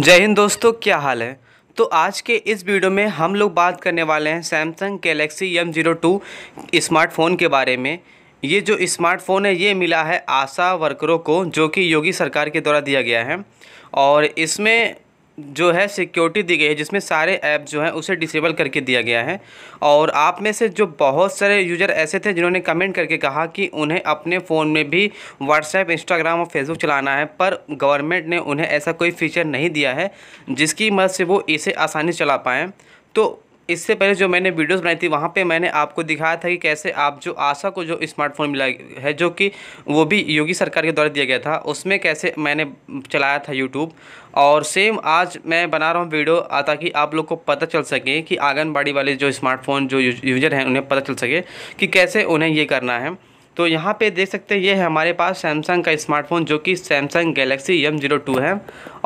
जय हिंद दोस्तों क्या हाल है तो आज के इस वीडियो में हम लोग बात करने वाले हैं Samsung Galaxy M zero two smartphone के बारे में ये जो स्मार्टफ़ोन है ये मिला है आशा वर्करों को जो कि योगी सरकार के द्वारा दिया गया है और इसमें जो है सिक्योरिटी दी गई है जिसमें सारे ऐप जो हैं उसे डिसेबल करके दिया गया है और आप में से जो बहुत सारे यूज़र ऐसे थे जिन्होंने कमेंट करके कहा कि उन्हें अपने फ़ोन में भी व्हाट्सएप इंस्टाग्राम और फेसबुक चलाना है पर गवर्नमेंट ने उन्हें ऐसा कोई फीचर नहीं दिया है जिसकी मदद से वो इसे आसानी से चला पाएँ तो इससे पहले जो मैंने वीडियोस बनाई थी वहाँ पे मैंने आपको दिखाया था कि कैसे आप जो आशा को जो स्मार्टफोन मिला है जो कि वो भी योगी सरकार के द्वारा दिया गया था उसमें कैसे मैंने चलाया था यूट्यूब और सेम आज मैं बना रहा हूँ वीडियो ताकि आप लोग को पता चल सके कि आंगनबाड़ी वाले जो स्मार्टफोन जो यूजर हैं उन्हें पता चल सके कि कैसे उन्हें ये करना है तो यहाँ पे देख सकते हैं ये है हमारे पास सैमसंग का स्मार्टफोन जो कि Samsung Galaxy M zero two है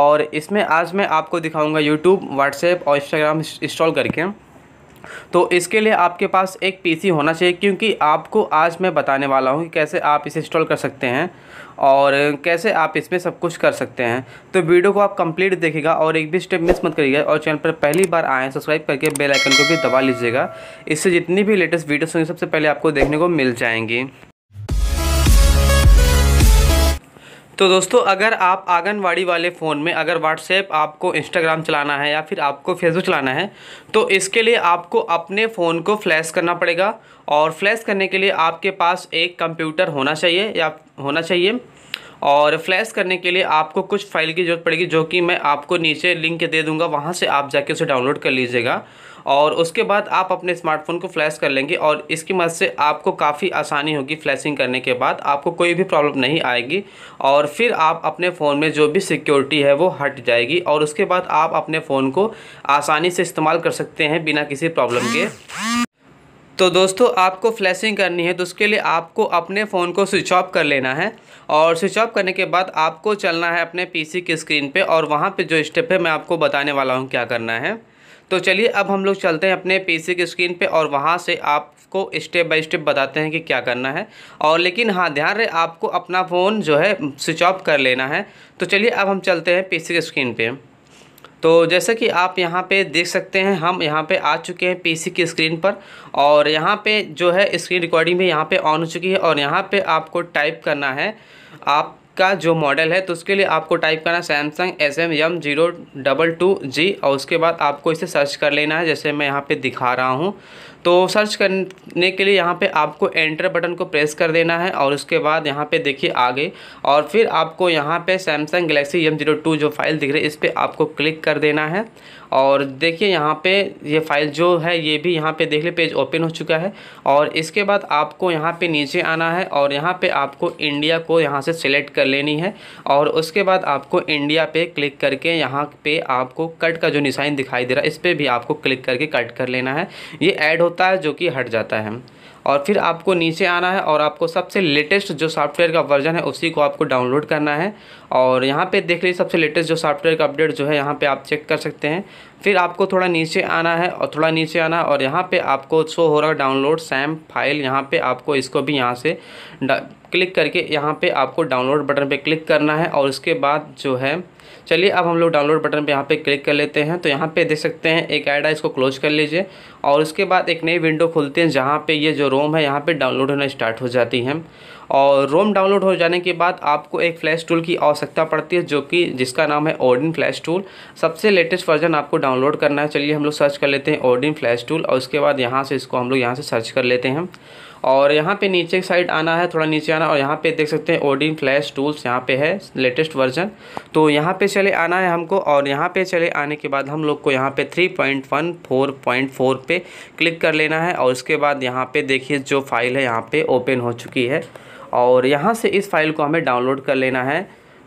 और इसमें आज मैं आपको दिखाऊंगा यूट्यूब व्हाट्सएप और इंस्टाग्राम इंस्टॉल करके तो इसके लिए आपके पास एक पीसी होना चाहिए क्योंकि आपको आज मैं बताने वाला हूँ कि कैसे आप इसे इंस्टॉल कर सकते हैं और कैसे आप इसमें सब कुछ कर सकते हैं तो वीडियो को आप कंप्लीट देखिएगा और एक भी स्टेप मिस मत करिएगा और चैनल पर पहली बार आएँ सब्सक्राइब करके बेल आइकन को भी दबा लीजिएगा इससे जितनी भी लेटेस्ट वीडियोस होंगी सबसे पहले आपको देखने को मिल जाएंगी तो दोस्तों अगर आप आंगनवाड़ी वाले फ़ोन में अगर व्हाट्सएप आपको इंस्टाग्राम चलाना है या फिर आपको फेसबुक चलाना है तो इसके लिए आपको अपने फ़ोन को फ्लैश करना पड़ेगा और फ्लैश करने के लिए आपके पास एक कंप्यूटर होना चाहिए या होना चाहिए और फ्लैश करने के लिए आपको कुछ फाइल की ज़रूरत पड़ेगी जो कि मैं आपको नीचे लिंक दे दूँगा वहाँ से आप जाके उसे डाउनलोड कर लीजिएगा और उसके बाद आप अपने स्मार्टफोन को फ्लैश कर लेंगे और इसकी मदद से आपको काफ़ी आसानी होगी फ्लैशिंग करने के बाद आपको कोई भी प्रॉब्लम नहीं आएगी और फिर आप अपने फ़ोन में जो भी सिक्योरिटी है वो हट जाएगी और उसके बाद आप अपने फ़ोन को आसानी से इस्तेमाल कर सकते हैं बिना किसी प्रॉब्लम के तो दोस्तों आपको फ्लैशिंग करनी है तो उसके लिए आपको अपने फ़ोन को स्विच ऑफ कर लेना है और स्विच ऑफ करने के बाद आपको चलना है अपने पीसी की स्क्रीन पे और वहाँ पे जो स्टेप है मैं आपको बताने वाला हूँ क्या करना है तो चलिए अब हम लोग चलते हैं अपने पी की स्क्रीन पर और वहाँ से आपको स्टेप बाय स्टेप बताते हैं कि क्या करना है और लेकिन हाँ ध्यान रहे आपको अपना फ़ोन जो है स्विच ऑफ कर लेना है तो चलिए अब हम चलते हैं पी की स्क्रीन पे तो जैसे कि आप यहाँ पे देख सकते हैं हम यहाँ पे आ चुके हैं पीसी की स्क्रीन पर और यहाँ पे जो है स्क्रीन रिकॉर्डिंग भी यहाँ पे ऑन हो चुकी है और यहाँ पे आपको टाइप करना है आप का जो मॉडल है तो उसके लिए आपको टाइप करना है Samsung S M M zero double two G और उसके बाद आपको इसे सर्च कर लेना है जैसे मैं यहाँ पे दिखा रहा हूँ तो सर्च करने के लिए यहाँ पे आपको एंटर बटन को प्रेस कर देना है और उसके बाद यहाँ पे देखिए आगे और फिर आपको यहाँ पे Samsung Galaxy M zero two जो फाइल दिख रही है इस पर आपको क्लिक कर देना है और देखिए यहाँ पे ये फाइल जो है ये भी यहाँ पे देख ले पेज ओपन हो चुका है और इसके बाद आपको यहाँ पे नीचे आना है और यहाँ पे आपको इंडिया को यहाँ से सिलेक्ट कर लेनी है और उसके बाद आपको इंडिया पे क्लिक करके यहाँ पे आपको कट का जो निशान दिखाई दे रहा है इस पर भी आपको क्लिक करके कट कर लेना है ये ऐड हो होता है जो कि हट जाता है और फिर आपको नीचे आना है और आपको सबसे लेटेस्ट जो सॉफ्टवेयर का वर्जन है उसी को आपको डाउनलोड करना है और यहाँ पे देख लीजिए सबसे लेटेस्ट जो सॉफ्टवेयर का अपडेट जो है यहाँ पे आप चेक कर सकते हैं फिर आपको थोड़ा नीचे आना है और थोड़ा नीचे आना है और यहाँ पे आपको शो हो रहा है डाउनलोड सैम फाइल यहाँ पर आपको इसको भी यहाँ से क्लिक करके यहाँ पर आपको डाउनलोड बटन पर क्लिक करना है और उसके बाद जो है चलिए अब हम लोग डाउनलोड बटन पे यहाँ पे क्लिक कर लेते हैं तो यहाँ पे देख सकते हैं एक ऐड है इसको क्लोज कर लीजिए और उसके बाद एक नई विंडो खुलती है जहाँ पे ये जो रोम है यहाँ पे डाउनलोड होना स्टार्ट हो जाती है और रोम डाउनलोड हो जाने के बाद आपको एक फ्लैश टूल की आवश्यकता पड़ती है जो कि जिसका नाम है ओडिन फ्लैश टूल सबसे लेटेस्ट वर्जन आपको डाउनलोड करना है चलिए हम लोग सर्च कर लेते हैं ओडिन फ्लैश टूल और उसके बाद यहाँ से इसको हम लोग यहाँ से सर्च कर लेते हैं और यहाँ पे नीचे की साइड आना है थोड़ा नीचे आना और यहाँ पे देख सकते हैं ओडिन फ्लैश टूल्स यहाँ पे है लेटेस्ट वर्जन तो यहाँ पे चले आना है हमको और यहाँ पे चले आने के बाद हम लोग को यहाँ पे फोर पे क्लिक कर लेना है और उसके बाद यहाँ पे देखिए जो फाइल है यहाँ पे ओपन हो चुकी है और यहाँ से इस फाइल को हमें डाउनलोड कर लेना है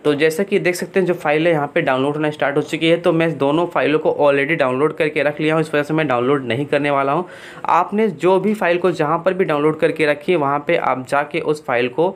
तो जैसा कि देख सकते हैं जो फाइल है यहाँ पे डाउनलोड होना स्टार्ट हो चुकी है तो मैं दोनों फाइलों को ऑलरेडी डाउनलोड करके रख लिया हूँ इस वजह से मैं डाउनलोड नहीं करने वाला हूँ आपने जो भी फाइल को जहाँ पर भी डाउनलोड करके रखी है वहाँ पर आप जाके उस फाइल को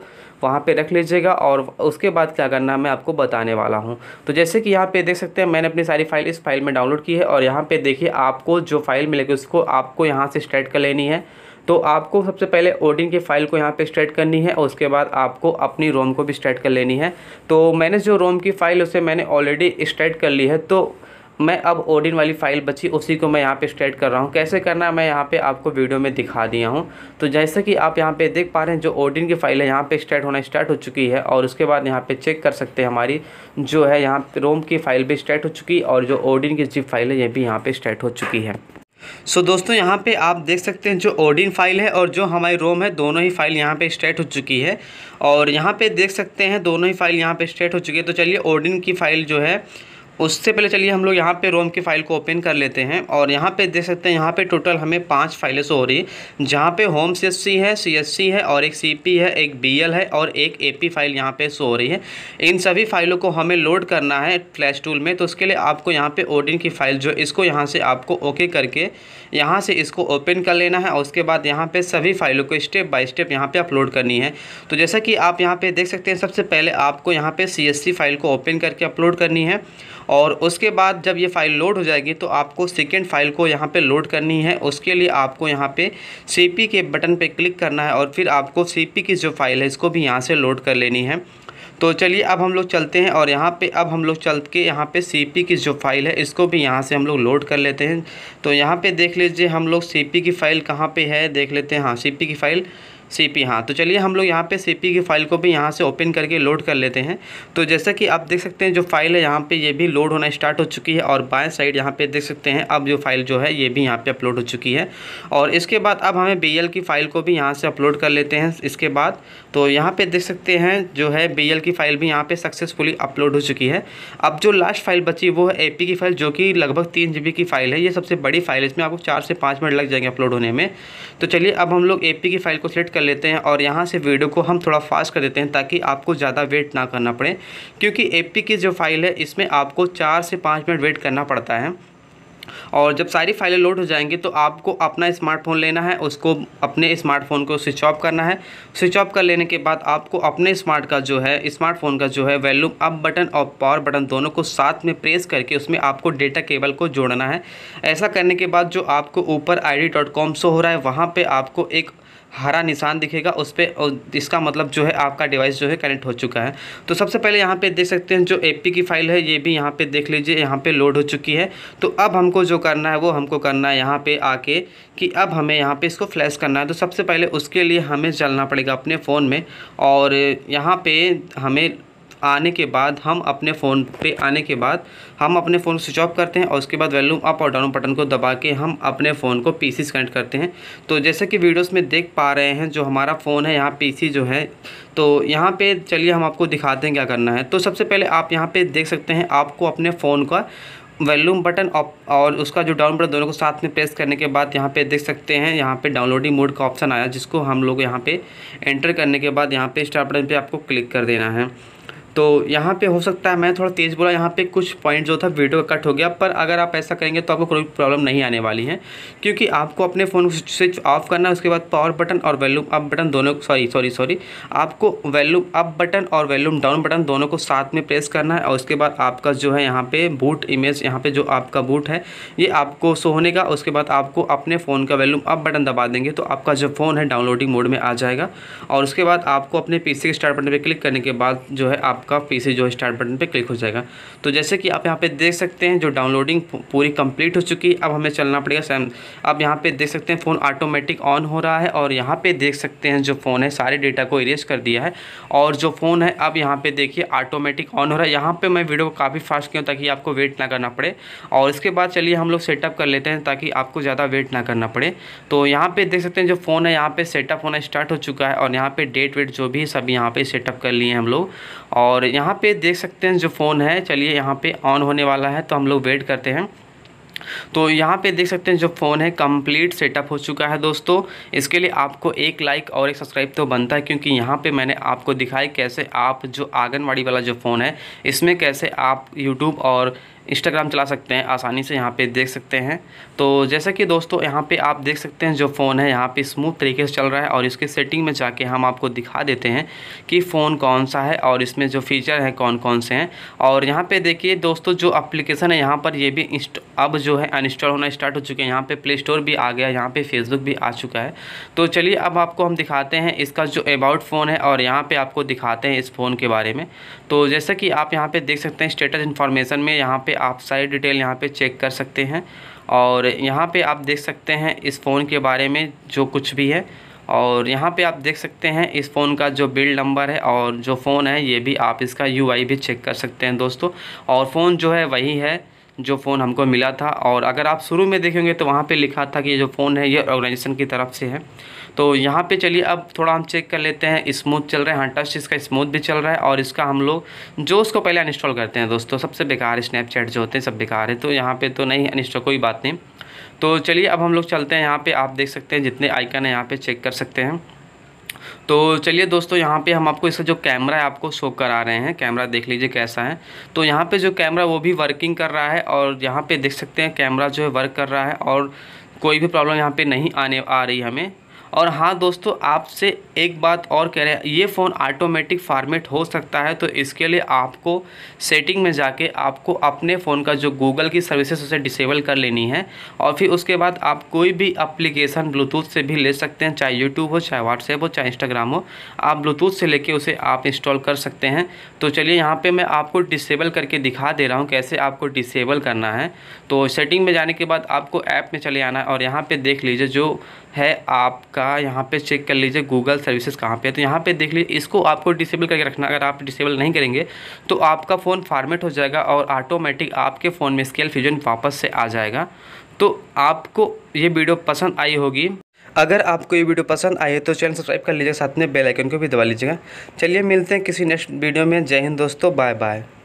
वहाँ पे रख लीजिएगा और उसके बाद क्या करना है मैं आपको बताने वाला हूँ तो जैसे कि यहाँ पे देख सकते हैं मैंने अपनी सारी फाइल इस फाइल में डाउनलोड की है और यहाँ पे देखिए आपको जो फाइल मिलेगी उसको आपको यहाँ से स्टार्ट कर लेनी है तो आपको सबसे पहले ओडिन की फ़ाइल को यहाँ पे स्टार्ट करनी है और उसके बाद आपको अपनी रोम को भी स्टार्ट कर लेनी है तो मैंने जो रोम की फ़ाइल उसे मैंने ऑलरेडी स्टार्ट कर ली है तो मैं अब ओडिन वाली फ़ाइल बची उसी को मैं यहाँ पे स्ट्रेट कर रहा हूँ कैसे करना है मैं यहाँ पे आपको वीडियो में दिखा दिया हूँ तो जैसे कि आप यहाँ पे देख पा रहे हैं जो ओडिन की फ़ाइल है यहाँ पे स्ट्रेट होना स्टार्ट हो चुकी है और उसके बाद यहाँ पे चेक कर सकते हैं हमारी जो है यहाँ रोम की फ़ाइल भी स्ट्रेट हो चुकी और जो ओडिन की जिप फाइल है ये भी यहाँ पर स्ट्रेट हो चुकी है सो so, दोस्तों यहाँ पे आप देख सकते हैं जो ओडिन फाइल है और जो हमारी रोम है दोनों ही फाइल यहाँ पे स्टेट हो चुकी है और यहाँ पे देख सकते हैं दोनों ही फाइल यहाँ पे स्टेट हो चुकी है तो चलिए ओडिन की फ़ाइल जो है उससे पहले चलिए हम लोग यहाँ पे रोम की फ़ाइल को ओपन कर लेते हैं और यहाँ पे देख सकते हैं यहाँ पे टोटल हमें पांच फाइलें सो हो रही है जहाँ पे होम सी है सी है और एक सी है एक बी है और एक ए फाइल यहाँ पे शो हो रही है इन सभी फाइलों को हमें लोड करना है फ्लैश टूल में तो उसके लिए आपको यहाँ पे ओडिन की फ़ाइल जो इसको यहाँ से आपको ओके करके यहाँ से इसको ओपन कर लेना है और उसके बाद यहाँ पर सभी फाइलों को स्टेप बाई स्टेप यहाँ पर अपलोड करनी है तो जैसा कि आप यहाँ पर देख सकते हैं सबसे पहले आपको यहाँ पर सी फाइल को ओपन करके अपलोड करनी है और उसके बाद जब ये फ़ाइल लोड हो जाएगी तो आपको सेकेंड फाइल को यहाँ पर लोड करनी है उसके लिए आपको यहाँ पर सी के बटन पर क्लिक करना है और फिर आपको सी की जो फाइल है इसको भी यहाँ से लोड कर लेनी है तो चलिए अब हम लोग चलते हैं और यहाँ पे अब हम लोग चल के यहाँ पे सी की जो फाइल है इसको भी यहाँ से हम लोग लोड कर लेते हैं तो यहाँ पे देख लीजिए हम लोग सी की फ़ाइल कहाँ पे है देख लेते हैं हाँ सी की फ़ाइल सी हाँ तो चलिए हम लोग यहाँ पे सी की फ़ाइल को भी यहाँ से ओपन करके लोड कर लेते हैं तो जैसा कि आप देख सकते हैं जो फाइल है यहाँ पे ये भी लोड होना स्टार्ट हो चुकी है और बाएं साइड यहाँ पे देख सकते हैं अब जो फाइल जो है ये भी यहाँ पे अपलोड हो चुकी है और इसके बाद अब हमें बी की फ़ाइल को भी यहाँ से अपलोड कर लेते हैं इसके बाद तो यहाँ पर देख सकते हैं जो है बी की फ़ाइल भी यहाँ पर सक्सेसफुली अपलोड हो चुकी है अब जो लास्ट फाइल बची वो है ए की फाइल जो कि लगभग तीन जी की फ़ाइल है ये सबसे बड़ी फाइल है इसमें आपको चार से पाँच मिनट लग जाएंगे अपलोड होने में तो चलिए अब हम लोग ए की फ़ाइल को सिलेक्ट कर लेते हैं और यहाँ से वीडियो को हम थोड़ा फास्ट कर देते हैं ताकि आपको ज़्यादा वेट ना करना पड़े क्योंकि ए की जो फाइल है इसमें आपको चार से पाँच मिनट वेट करना पड़ता है और जब सारी फाइलें लोड हो जाएंगी तो आपको अपना स्मार्टफोन लेना है उसको अपने स्मार्टफोन को स्विच ऑफ करना है स्विच ऑफ कर लेने के बाद आपको अपने स्मार्ट का जो है स्मार्टफोन का जो है वैल्यूम अप बटन और पावर बटन दोनों को साथ में प्रेस करके उसमें आपको डेटा केबल को जोड़ना है ऐसा करने के बाद जो आपको ऊपर आई शो हो रहा है वहाँ पर आपको एक हरा निशान दिखेगा उस पर और इसका मतलब जो है आपका डिवाइस जो है कनेक्ट हो चुका है तो सबसे पहले यहाँ पे देख सकते हैं जो ए की फ़ाइल है ये भी यहाँ पे देख लीजिए यहाँ पे लोड हो चुकी है तो अब हमको जो करना है वो हमको करना है यहाँ पे आके कि अब हमें यहाँ पे इसको फ्लैश करना है तो सबसे पहले उसके लिए हमें चलना पड़ेगा अपने फ़ोन में और यहाँ पर हमें आने के बाद हम अपने फ़ोन पे आने के बाद हम अपने फ़ोन स्विच ऑफ करते हैं और उसके बाद वैल्यूम अप और डाउन बटन को दबा के हम अपने फ़ोन को पी सी कनेक्ट करते हैं तो जैसे कि वीडियोस में देख पा रहे हैं जो हमारा फ़ोन है यहाँ पीसी जो है तो यहाँ पे चलिए हम आपको दिखाते हैं क्या करना है तो सबसे पहले आप यहाँ पर देख सकते हैं आपको अपने फ़ोन का वॉल्यूम बटन और उसका जो डाउन बटन दोनों को साथ में प्रेस करने के बाद यहाँ पे देख सकते हैं यहाँ पे डाउनलोडिंग मोड का ऑप्शन आया जिसको हम लोग यहाँ पे एंटर करने के बाद यहाँ पे स्टार्ट बटन पे आपको क्लिक कर देना है तो यहाँ पे हो सकता है मैं थोड़ा तेज़ बोला यहाँ पे कुछ पॉइंट जो था वीडियो कट हो गया पर अगर आप ऐसा करेंगे तो आपको कोई प्रॉब्लम नहीं आने वाली है क्योंकि आपको अपने फ़ोन को स्विच ऑफ करना है उसके बाद पावर बटन और वैल्यूम अप बटन दोनों सॉरी सॉरी सॉरी आपको वैल्यूम अप बटन और वैल्यूम डाउन बटन दोनों को साथ में प्रेस करना है और उसके बाद आपका जो है यहाँ पर बूट इमेज यहाँ पर जो आपका बूट है ये आपको सो होने का उसके बाद आपको अपने फ़ोन का वैल्यूम अप बटन दबा देंगे तो आपका जो फ़ोन है डाउनलोडिंग मोड में आ जाएगा और उसके बाद आपको अपने पी के स्टार्ट बटन पर क्लिक करने के बाद जो है आप आपका फिर से जो स्टार्ट बटन पर क्लिक हो जाएगा तो जैसे कि आप यहाँ पे देख सकते हैं जो डाउनलोडिंग पूरी कंप्लीट हो चुकी है अब हमें चलना पड़ेगा सैम अब यहाँ पे देख सकते हैं फ़ोन ऑटोमेटिक ऑन हो रहा है और यहाँ पे देख सकते हैं जो फ़ोन है सारे डेटा को इरेज कर दिया है और जो फ़ोन है अब यहाँ पर देखिए ऑटोमेटिक ऑन हो रहा है यहाँ पर मैं वीडियो को काफ़ी फास्ट किया ताकि आपको वेट ना करना पड़े और इसके बाद चलिए हम लोग सेटअप कर लेते हैं ताकि आपको ज़्यादा वेट ना करना पड़े तो यहाँ पर देख सकते हैं जो फ़ोन है यहाँ पर सेटअप होना स्टार्ट हो चुका है और यहाँ पर डेट वेट जो भी सब यहाँ पर सेटअप कर लिए हैं हम लोग और और यहाँ पे देख सकते हैं जो फ़ोन है चलिए यहाँ पे ऑन होने वाला है तो हम लोग वेट करते हैं तो यहाँ पे देख सकते हैं जो फ़ोन है कंप्लीट सेटअप हो चुका है दोस्तों इसके लिए आपको एक लाइक और एक सब्सक्राइब तो बनता है क्योंकि यहाँ पे मैंने आपको दिखाया कैसे आप जो आंगनवाड़ी वाला जो फ़ोन है इसमें कैसे आप यूट्यूब और इंस्टाग्राम चला सकते हैं आसानी से यहाँ पे देख सकते हैं तो जैसा कि दोस्तों यहाँ पे आप देख सकते हैं जो फ़ोन है यहाँ पे स्मूथ तरीके से चल रहा है और इसके सेटिंग में जाके हम आपको दिखा देते हैं कि फ़ोन कौन सा है और इसमें जो फीचर हैं कौन कौन से हैं और यहाँ पर देखिए दोस्तों जो अप्लीकेशन है यहाँ पर ये भी अब जो है अनइंस्टॉल होना स्टार्ट हो चुके हैं यहाँ पर प्ले स्टोर भी आ गया यहाँ पर फेसबुक भी आ चुका है तो चलिए अब आपको हम दिखाते हैं इसका जो अबाउट फ़ोन है और यहाँ पर आपको दिखाते हैं इस फ़ोन के बारे में तो जैसा कि आप यहाँ पर देख सकते हैं स्टेटस इन्फॉर्मेशन में यहाँ पर पे आप सारी डिटेल यहाँ पे चेक कर सकते हैं और यहाँ पे आप देख सकते हैं इस फ़ोन के बारे में जो कुछ भी है और यहाँ पे आप देख सकते हैं इस फ़ोन का जो बिल्ड नंबर है और जो फ़ोन है ये भी आप इसका यू भी चेक कर सकते हैं दोस्तों और फ़ोन जो है वही है जो फ़ोन हमको मिला था और अगर आप शुरू में देखेंगे तो वहाँ पर लिखा था कि ये जो फ़ोन है ये ऑर्गेनाइजेशन की तरफ से है तो यहाँ पे चलिए अब थोड़ा हम चेक कर लेते हैं स्मूथ चल रहा है हाँ टच इसका स्मूथ भी चल रहा है और इसका हम लोग जो उसको पहले अनस्टॉल करते हैं दोस्तों सबसे बेकार स्नैपचैट जो होते हैं सब बेकार है तो यहाँ पर तो नहीं अनस्टॉल कोई बात नहीं तो चलिए अब हम लोग चलते हैं यहाँ पर आप देख सकते हैं जितने आइकन है यहाँ पर चेक कर सकते हैं तो चलिए दोस्तों यहाँ पे हम आपको इसका जो कैमरा है आपको शो करा रहे हैं कैमरा देख लीजिए कैसा है तो यहाँ पे जो कैमरा वो भी वर्किंग कर रहा है और यहाँ पे देख सकते हैं कैमरा जो है वर्क कर रहा है और कोई भी प्रॉब्लम यहाँ पे नहीं आने आ रही हमें और हाँ दोस्तों आपसे एक बात और कह रहे हैं ये फ़ोन ऑटोमेटिक फार्मेट हो सकता है तो इसके लिए आपको सेटिंग में जाके आपको अपने फ़ोन का जो गूगल की सर्विसेज उसे डिसेबल कर लेनी है और फिर उसके बाद आप कोई भी अप्लीकेशन ब्लूटूथ से भी ले सकते हैं चाहे यूट्यूब हो चाहे व्हाट्सएप हो चाहे इंस्टाग्राम हो आप ब्लूटूथ से लेके उसे आप इंस्टॉल कर सकते हैं तो चलिए यहाँ पर मैं आपको डिसेबल करके दिखा दे रहा हूँ कैसे आपको डिसेबल करना है तो सेटिंग में जाने के बाद आपको ऐप में चले आना है और यहाँ पर देख लीजिए जो है आपका का यहाँ पे चेक कर लीजिए गूगल सर्विसेज कहाँ पे है तो यहाँ पे देख लीजिए इसको आपको डिसेबल करके रखना अगर आप डिसेबल नहीं करेंगे तो आपका फ़ोन फार्मेट हो जाएगा और ऑटोमेटिक आपके फ़ोन में स्केल फ्यूजन वापस से आ जाएगा तो आपको ये वीडियो पसंद आई होगी अगर आपको ये वीडियो पसंद आए तो चैनल सब्सक्राइब कर लीजिएगा साथ में बेल आइकन को भी दबा लीजिएगा चलिए मिलते हैं किसी नेक्स्ट वीडियो में जय हिंद दोस्तों बाय बाय